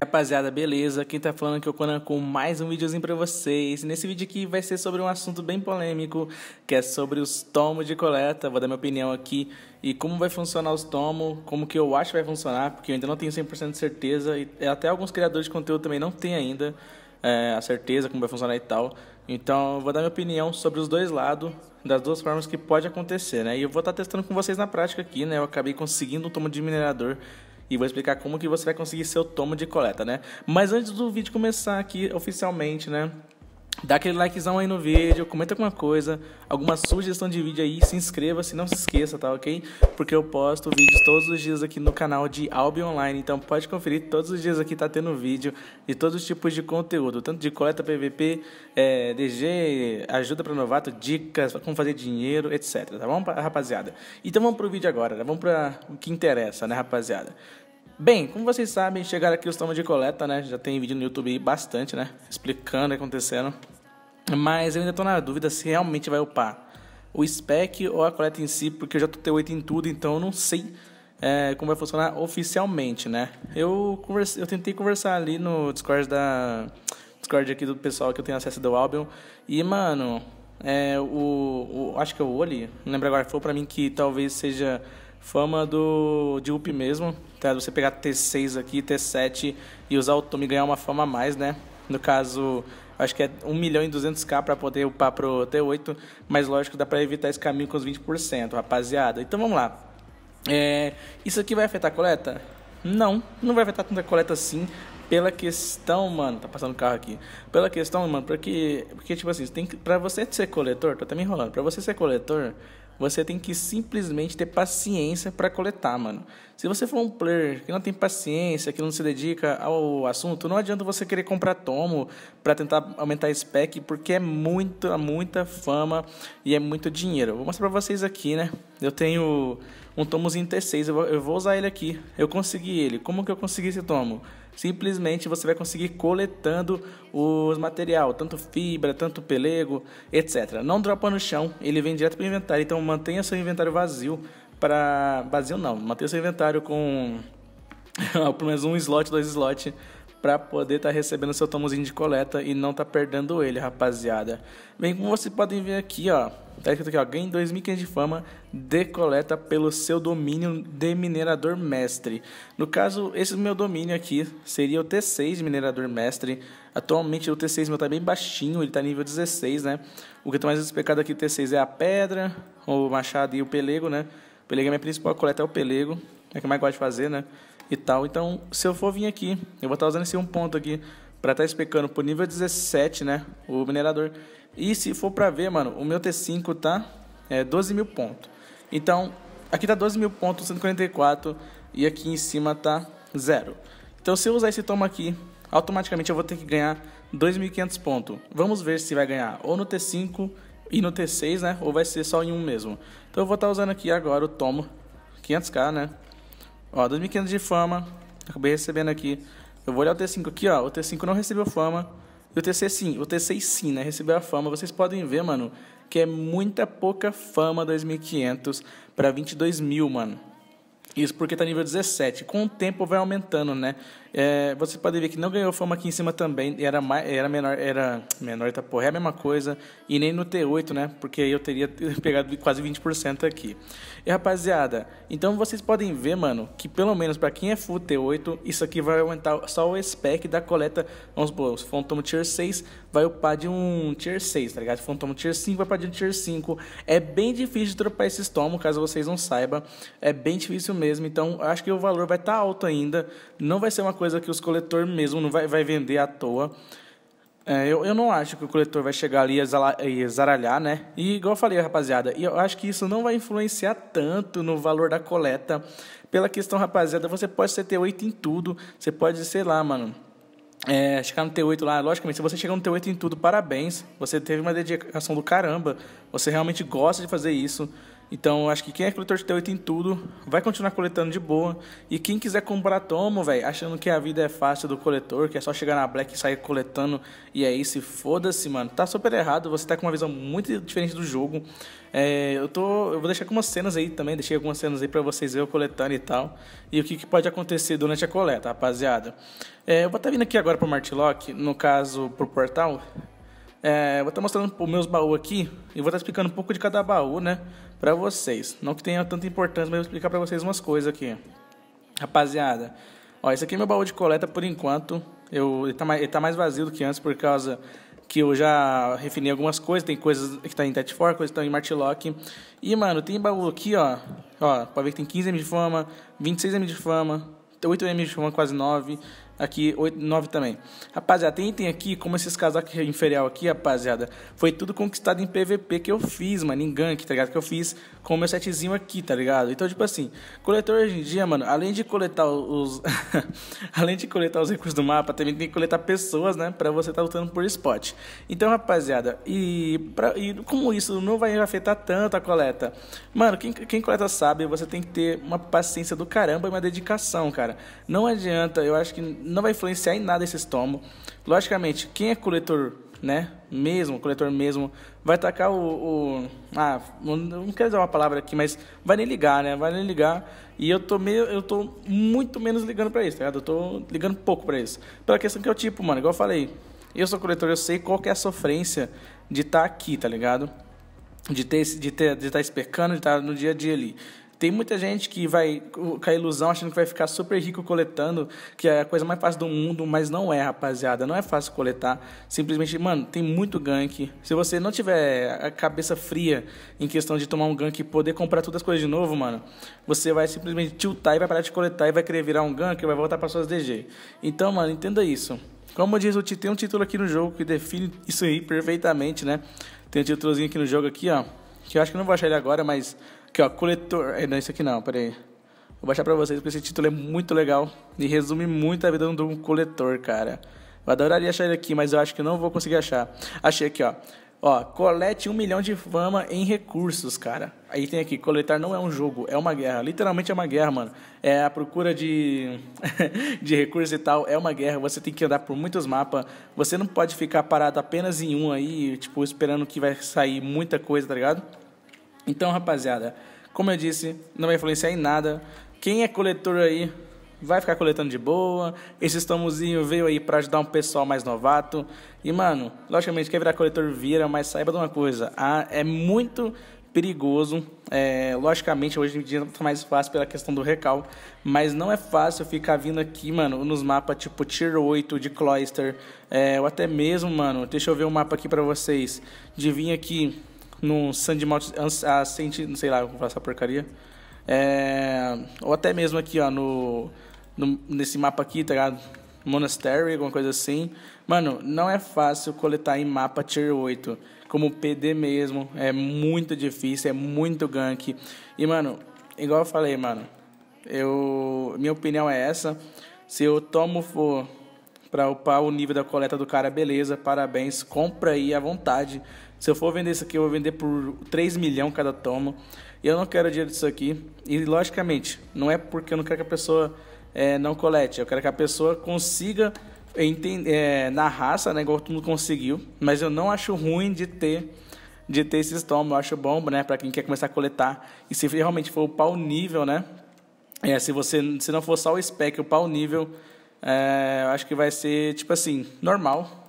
Rapaziada, beleza? Quem tá falando que eu é Conan com mais um videozinho pra vocês. Nesse vídeo aqui vai ser sobre um assunto bem polêmico, que é sobre os tomos de coleta. Vou dar minha opinião aqui e como vai funcionar os tomos, como que eu acho que vai funcionar, porque eu ainda não tenho 100% de certeza e até alguns criadores de conteúdo também não tem ainda é, a certeza como vai funcionar e tal. Então, eu vou dar minha opinião sobre os dois lados, das duas formas que pode acontecer, né? E eu vou estar tá testando com vocês na prática aqui, né? Eu acabei conseguindo um tomo de minerador e vou explicar como que você vai conseguir seu tomo de coleta, né? Mas antes do vídeo começar aqui oficialmente, né? Dá aquele likezão aí no vídeo, comenta alguma coisa, alguma sugestão de vídeo aí, se inscreva, se não se esqueça, tá ok? Porque eu posto vídeos todos os dias aqui no canal de Albi Online, então pode conferir, todos os dias aqui tá tendo vídeo de todos os tipos de conteúdo, tanto de coleta PVP, é, DG, ajuda para novato, dicas, como fazer dinheiro, etc, tá bom, rapaziada? Então vamos pro vídeo agora, né? vamos para o que interessa, né, rapaziada? Bem, como vocês sabem, chegaram aqui os tomos de coleta, né? Já tem vídeo no YouTube aí bastante, né? Explicando o que acontecendo mas eu ainda estou na dúvida se realmente vai upar o spec ou a coleta em si, porque eu já tô T8 em tudo, então eu não sei é, como vai funcionar oficialmente, né? Eu, converse, eu tentei conversar ali no Discord da Discord aqui do pessoal que eu tenho acesso do Albion e, mano, é, o, o, acho que é o Oli, não lembro agora, falou pra mim que talvez seja fama do de UP mesmo, tá? Você pegar T6 aqui, T7 e usar o e ganhar uma fama a mais, né? No caso, acho que é 1 milhão e 200k para poder upar pro T8, mas lógico, dá para evitar esse caminho com os 20%, rapaziada. Então vamos lá. É, isso aqui vai afetar a coleta? Não, não vai afetar tanta coleta assim, pela questão, mano, tá passando carro aqui. Pela questão, mano, porque porque tipo assim, tem que, pra você ser coletor, tô até me enrolando. Pra você ser coletor, você tem que simplesmente ter paciência para coletar, mano. Se você for um player que não tem paciência, que não se dedica ao assunto, não adianta você querer comprar tomo para tentar aumentar a spec, porque é muita, muita fama e é muito dinheiro. Vou mostrar para vocês aqui, né? Eu tenho um tomozinho T6, eu vou, usar ele aqui. Eu consegui ele. Como que eu consegui esse tomo? Simplesmente você vai conseguir coletando os material, tanto fibra, tanto pelego, etc. Não dropa no chão, ele vem direto para o inventário. Então mantenha seu inventário vazio para vazio não, mantenha seu inventário com pelo menos um slot, dois slots para poder estar tá recebendo seu tomozinho de coleta e não tá perdendo ele, rapaziada. Bem, como vocês podem ver aqui, ó, tá escrito aqui, ó, ganhe 2.500 de fama de coleta pelo seu domínio de minerador mestre. No caso, esse meu domínio aqui seria o T6 minerador mestre. Atualmente o T6 meu tá bem baixinho, ele tá nível 16, né? O que eu tô mais despecado aqui T6 é a pedra, o machado e o pelego, né? O pelego é a minha principal coleta, é o pelego. É que eu mais gosto de fazer, né? e tal. Então, se eu for vir aqui, eu vou estar usando esse um ponto aqui para estar tá especando pro nível 17, né? O minerador. E se for para ver, mano, o meu T5 tá é, 12 mil pontos. Então, aqui tá 12 mil pontos, 144, e aqui em cima tá zero. Então, se eu usar esse tomo aqui, automaticamente eu vou ter que ganhar 2.500 pontos. Vamos ver se vai ganhar ou no T5 e no T6, né? Ou vai ser só em um mesmo. Então, eu vou estar tá usando aqui agora o tomo 500k, né? Ó, 2.500 de fama. Acabei recebendo aqui. Eu vou olhar o T5 aqui, ó. O T5 não recebeu fama. E o T6 sim, o T6 sim, né? Recebeu a fama. Vocês podem ver, mano, que é muita pouca fama 2.500 para 22 mil, mano. Isso porque tá nível 17. Com o tempo vai aumentando, né? É, você pode ver que não ganhou fama aqui em cima também, era, mais, era menor, era menor, tá porra, é a mesma coisa, e nem no T8, né? Porque aí eu teria pegado quase 20% aqui. E rapaziada, então vocês podem ver, mano, que pelo menos para quem é full T8, isso aqui vai aumentar só o spec da coleta. Vamos supor, se Phantom tier 6, vai upar de um tier 6, tá ligado? Se tier 5, vai upar de um tier 5. É bem difícil de dropar esses tomos, caso vocês não saibam. É bem difícil mesmo, então acho que o valor vai estar tá alto ainda. Não vai ser uma coisa coisa que os coletores mesmo não vai, vai vender à toa. É, eu, eu não acho que o coletor vai chegar ali e zaralhar, né? E igual eu falei, rapaziada, eu acho que isso não vai influenciar tanto no valor da coleta. Pela questão, rapaziada, você pode ser T8 em tudo, você pode, sei lá, mano, é, chegar no T8 lá, logicamente, se você chegar no T8 em tudo, parabéns. Você teve uma dedicação do caramba. Você realmente gosta de fazer isso. Então, acho que quem é coletor de T8 em tudo vai continuar coletando de boa. E quem quiser comprar tomo, velho, achando que a vida é fácil do coletor, que é só chegar na Black e sair coletando e é isso, foda-se, mano. Tá super errado, você tá com uma visão muito diferente do jogo. É, eu tô, eu vou deixar algumas cenas aí também, deixei algumas cenas aí para vocês verem eu coletando e tal. E o que, que pode acontecer durante a coleta, rapaziada. É, eu vou estar tá vindo aqui agora pro Martilock, no caso pro portal, é, vou estar mostrando os meus baús aqui e vou estar explicando um pouco de cada baú, né, para vocês. Não que tenha tanta importância, mas vou explicar para vocês umas coisas aqui. Rapaziada, ó, esse aqui é meu baú de coleta por enquanto. Eu, ele, tá mais, ele tá mais vazio do que antes por causa que eu já refinei algumas coisas. Tem coisas que tá em Tet coisas que estão em Martilock. E, mano, tem baú aqui, ó. Ó, pode ver que tem 15 M de fama, 26 M de fama, 8 M de fama, quase 9, Aqui, 8, 9 também. Rapaziada, tentem aqui como esses casacos inferior aqui, rapaziada. Foi tudo conquistado em PVP que eu fiz, mano. Em gank, tá ligado? Que eu fiz com o meu setzinho aqui, tá ligado? Então, tipo assim, coletor hoje em dia, mano, além de coletar os. além de coletar os recursos do mapa, também tem que coletar pessoas, né? Pra você tá lutando por spot. Então, rapaziada, e, pra, e como isso não vai afetar tanto a coleta? Mano, quem, quem coleta sabe, você tem que ter uma paciência do caramba e uma dedicação, cara. Não adianta, eu acho que não vai influenciar em nada esse estômago. Logicamente, quem é coletor, né, mesmo, coletor mesmo, vai tacar o, o ah, não quero usar uma palavra aqui, mas vai nem ligar, né? Vai nem ligar. E eu tô meio, eu tô muito menos ligando para isso, tá ligado? Eu tô ligando pouco para isso. Pela questão que eu tipo, mano, igual eu falei, eu sou coletor, eu sei qual que é a sofrência de estar tá aqui, tá ligado? De ter de ter de estar tá especando, de estar tá no dia a dia ali. Tem muita gente que vai com a ilusão achando que vai ficar super rico coletando, que é a coisa mais fácil do mundo, mas não é, rapaziada. Não é fácil coletar. Simplesmente, mano, tem muito gank. Se você não tiver a cabeça fria em questão de tomar um gank e poder comprar todas as coisas de novo, mano, você vai simplesmente tiltar e vai parar de coletar e vai querer virar um gank e vai voltar para suas DG. Então, mano, entenda isso. Como diz o Ti, tem um título aqui no jogo que define isso aí perfeitamente, né? Tem um títulozinho aqui no jogo aqui, ó. Que eu acho que não vou achar ele agora, mas Aqui, ó, coletor. É, não, isso aqui não, peraí. Vou baixar pra vocês, porque esse título é muito legal e resume muito a vida de um coletor, cara. Eu adoraria achar ele aqui, mas eu acho que não vou conseguir achar. Achei aqui, ó. Ó, colete um milhão de fama em recursos, cara. Aí tem aqui, coletar não é um jogo, é uma guerra. Literalmente é uma guerra, mano. É a procura de, de recursos e tal, é uma guerra. Você tem que andar por muitos mapas. Você não pode ficar parado apenas em um aí, tipo, esperando que vai sair muita coisa, tá ligado? Então, rapaziada, como eu disse, não vai influenciar em nada. Quem é coletor aí, vai ficar coletando de boa. Esse estômagozinho veio aí para ajudar um pessoal mais novato. E, mano, logicamente, quer virar coletor, vira, mas saiba de uma coisa: ah, é muito perigoso. É, logicamente, hoje em dia não tá mais fácil pela questão do recal, mas não é fácil ficar vindo aqui, mano, nos mapas tipo Tier 8 de Cloister, é, ou até mesmo, mano, deixa eu ver um mapa aqui para vocês, de vir aqui num Sandy Mount Ascent, não sei lá como falar essa porcaria. É, ou até mesmo aqui, ó, no, no, nesse mapa aqui, tá ligado? Monastery, alguma coisa assim. Mano, não é fácil coletar em mapa Tier 8, como PD mesmo. É muito difícil, é muito gank. E, mano, igual eu falei, mano, eu, minha opinião é essa. Se eu tomo for para upar o nível da coleta do cara, beleza, parabéns, compra aí à vontade. Se eu for vender isso aqui, eu vou vender por 3 milhões cada tomo. E eu não quero dinheiro disso aqui. E, logicamente, não é porque eu não quero que a pessoa é, não colete. Eu quero que a pessoa consiga entender eh, é, na raça, né? Igual todo mundo conseguiu. Mas eu não acho ruim de ter de ter esses tomos. Eu acho bom, né? Para quem quer começar a coletar. E se realmente for upar o nível, né? É, se você se não for só o spec, upar o nível, é, eu acho que vai ser, tipo assim, normal.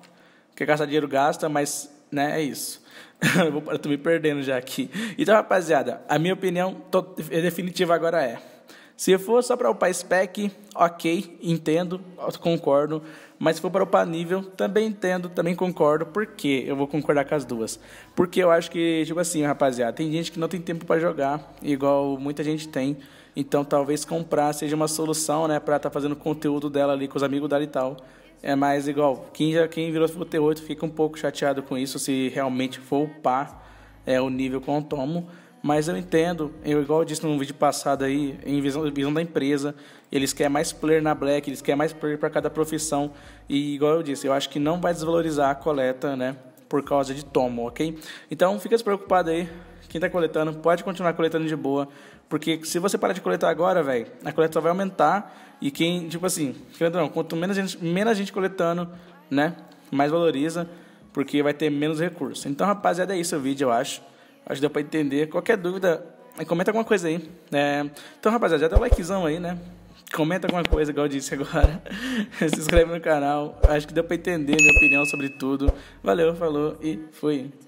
Quer gastar dinheiro, gasta, mas né? É isso. eu tô me perdendo já aqui. Então, rapaziada, a minha opinião definitiva agora é. Se for só para upar spec, ok, entendo, concordo. Mas se for para upar nível, também entendo, também concordo. Por Eu vou concordar com as duas. Porque eu acho que, tipo assim, rapaziada, tem gente que não tem tempo para jogar, igual muita gente tem. Então talvez comprar seja uma solução, né, para estar tá fazendo conteúdo dela ali com os amigos dela e tal. É mais igual, quem, já, quem virou pro T8 fica um pouco chateado com isso, se realmente for upar é, o nível com o Tomo. Mas eu entendo, eu igual eu disse no vídeo passado aí, em visão, visão da empresa, eles querem mais player na Black, eles querem mais player para cada profissão. E igual eu disse, eu acho que não vai desvalorizar a coleta, né? Por causa de tomo, ok? Então fica despreocupado aí, quem está coletando, pode continuar coletando de boa. Porque se você parar de coletar agora, velho, a coleta vai aumentar. E quem, tipo assim, não, quanto menos gente, menos gente coletando, né? Mais valoriza, porque vai ter menos recursos. Então, rapaziada, é isso o vídeo, eu acho. Acho que deu para entender. Qualquer dúvida, é, comenta alguma coisa aí. É... Então, rapaziada, já dá o likezão aí, né? comenta alguma coisa, igual eu disse agora. Se inscreve no canal. Acho que deu para entender minha opinião sobre tudo. Valeu, falou e fui.